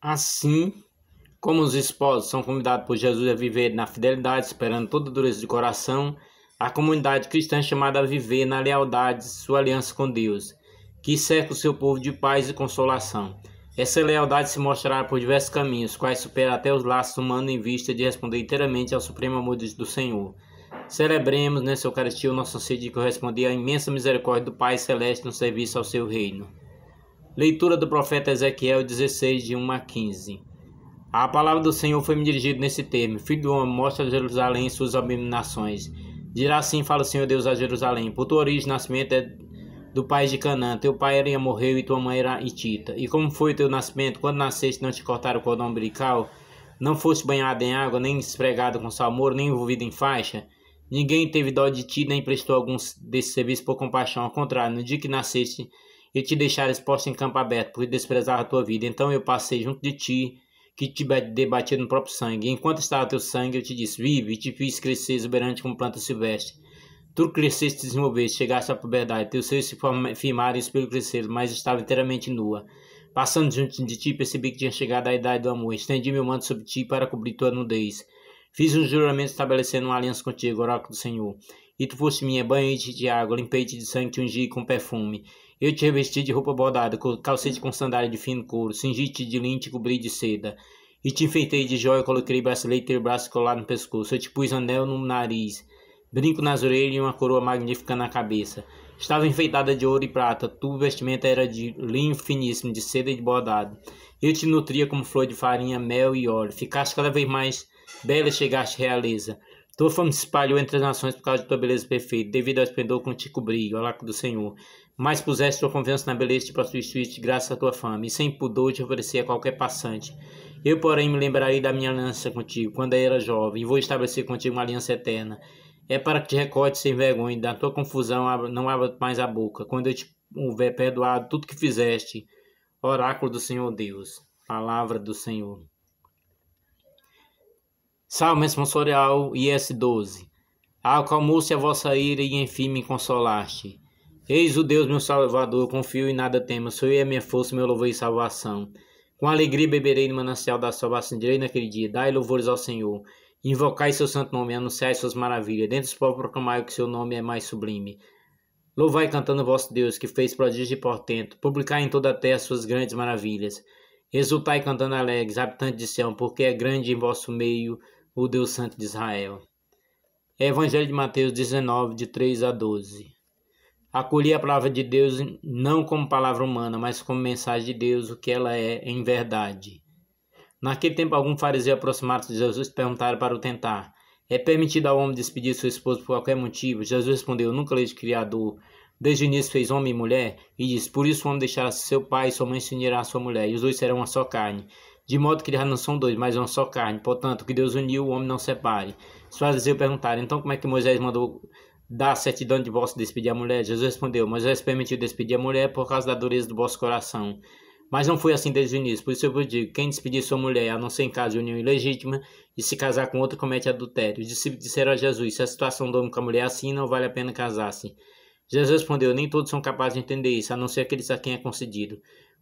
Assim como os esposos são convidados por Jesus a viver na fidelidade, esperando toda dureza de coração, a comunidade cristã é chamada a viver na lealdade sua aliança com Deus, que cerca o seu povo de paz e consolação. Essa lealdade se mostrará por diversos caminhos, quais supera até os laços humanos em vista de responder inteiramente ao supremo amor do Senhor. Celebremos nessa Eucaristia o nosso anseio de corresponder à imensa misericórdia do Pai Celeste no serviço ao seu reino. Leitura do profeta Ezequiel 16, de 1 a 15. A palavra do Senhor foi me dirigida nesse termo: Filho do homem, mostra a Jerusalém suas abominações. Dirá assim: Fala o Senhor Deus a Jerusalém: Por tua origem, nascimento é do pai de Canaã. Teu pai era morreu e tua mãe era hitita. E como foi teu nascimento? Quando nasceste, não te cortaram o cordão umbilical? Não foste banhado em água, nem esfregado com salmouro, nem envolvido em faixa? Ninguém teve dó de ti, nem prestou algum desse serviço por compaixão. Ao contrário, no dia que nasceste, e te deixar exposto em campo aberto, por desprezar a tua vida. Então eu passei junto de ti, que te debati no próprio sangue. Enquanto estava teu sangue, eu te disse: Vive, e te fiz crescer exuberante como planta silvestre. Tu cresceste e desenvolveste, chegaste à puberdade, teus seios se firmaram e o espelho cresceram, mas estava inteiramente nua. Passando junto de ti, percebi que tinha chegado à idade do amor. Estendi meu manto sobre ti para cobrir tua nudez. Fiz um juramento estabelecendo uma aliança contigo, oráculo do Senhor. E tu foste minha, banhei-te de água, limpei-te de sangue, te ungi com perfume. Eu te revesti de roupa bordada, calcete com sandália de fino couro, cingi-te de linte e cobri de seda. E te enfeitei de jóia, coloquei bracelete e teu braço colado no pescoço. Eu te pus anel no nariz, brinco nas orelhas e uma coroa magnífica na cabeça. Estava enfeitada de ouro e prata, tua vestimenta era de linho finíssimo, de seda e de bordado. Eu te nutria como flor de farinha, mel e óleo. Ficaste cada vez mais bela e chegaste realeza. Tua fama se espalhou entre as nações por causa de tua beleza perfeita, devido ao esplendor com te cobri, ao do Senhor. Mas puseste tua confiança na beleza de te graças à tua fama, e sem pudor te oferecia a qualquer passante. Eu, porém, me lembrarei da minha aliança contigo, quando era jovem, e vou estabelecer contigo uma aliança eterna. É para que te recordes sem vergonha, da tua confusão não abra mais a boca, quando eu te houver perdoado tudo que fizeste. Oráculo do Senhor Deus, palavra do Senhor. Salmo responsorial IS-12 Acalmou-se a vossa ira e enfim me consolaste. Eis o Deus meu salvador, confio e nada temo. Sou eu a minha força, meu louvor e salvação. Com alegria beberei no manancial da salvação, direi naquele dia, dai louvores ao Senhor. Invocai seu santo nome, anunciai suas maravilhas. Dentro dos povos proclamai que seu nome é mais sublime. Louvai cantando o vosso Deus, que fez prodígio e portento. Publicai em toda a terra suas grandes maravilhas. Exultai cantando alegres, habitantes de Sião, porque é grande em vosso meio o Deus Santo de Israel. Evangelho de Mateus 19, de 3 a 12. Acolhi a palavra de Deus não como palavra humana, mas como mensagem de Deus, o que ela é em verdade. Naquele tempo, algum fariseu aproximado de Jesus perguntaram para o tentar: É permitido ao homem despedir sua esposa por qualquer motivo? Jesus respondeu: Nunca leio de Criador. Desde o início fez homem e mulher, e diz: Por isso o homem deixará seu pai e sua mãe se unirá à sua mulher, e os dois serão uma só carne. De modo que já não são dois, mas é uma só carne. Portanto, que Deus uniu, o homem não separe. Os fariseus perguntaram, então como é que Moisés mandou dar certidão de vosso despedir a mulher? Jesus respondeu, Moisés permitiu despedir a mulher por causa da dureza do vosso coração. Mas não foi assim desde o início, por isso eu vos digo, quem despedir sua mulher, a não ser em caso de união ilegítima, e se casar com outra, comete adultério. Os discípulos disseram a Jesus, se a situação do homem com a mulher é assim, não vale a pena casar-se. Jesus respondeu, nem todos são capazes de entender isso, a não ser aqueles a quem é concedido.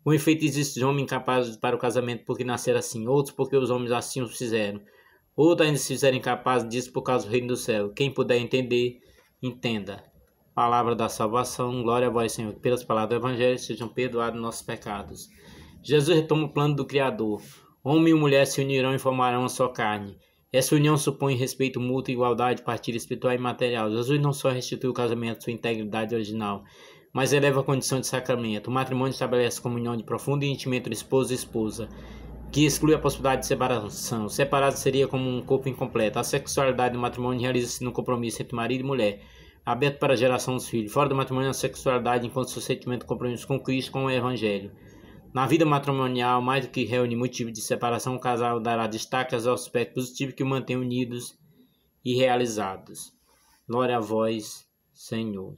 Um efeito existe de homens incapaz para o casamento porque nasceram assim, outros porque os homens assim os fizeram. Outros ainda se fizeram incapazes disso por causa do reino do céu. Quem puder entender, entenda. Palavra da salvação, glória a vós, Senhor, que pelas palavras do Evangelho sejam perdoados nossos pecados. Jesus retoma o plano do Criador. Homem e mulher se unirão e formarão a sua carne. Essa união supõe respeito mútuo, igualdade, partilha espiritual e material. Jesus não só restitui o casamento sua integridade original, mas eleva a condição de sacramento. O matrimônio estabelece comunhão de profundo e intimento de esposo e esposa, que exclui a possibilidade de separação. Separado seria como um corpo incompleto. A sexualidade do matrimônio realiza-se no compromisso entre marido e mulher, aberto para a geração dos filhos. Fora do matrimônio, a sexualidade encontra seu sentimento de compromisso com Cristo, com o Evangelho. Na vida matrimonial, mais do que reúne motivo de separação, o casal dará destaques aos aspectos positivos que o mantém unidos e realizados. Glória a vós, Senhor.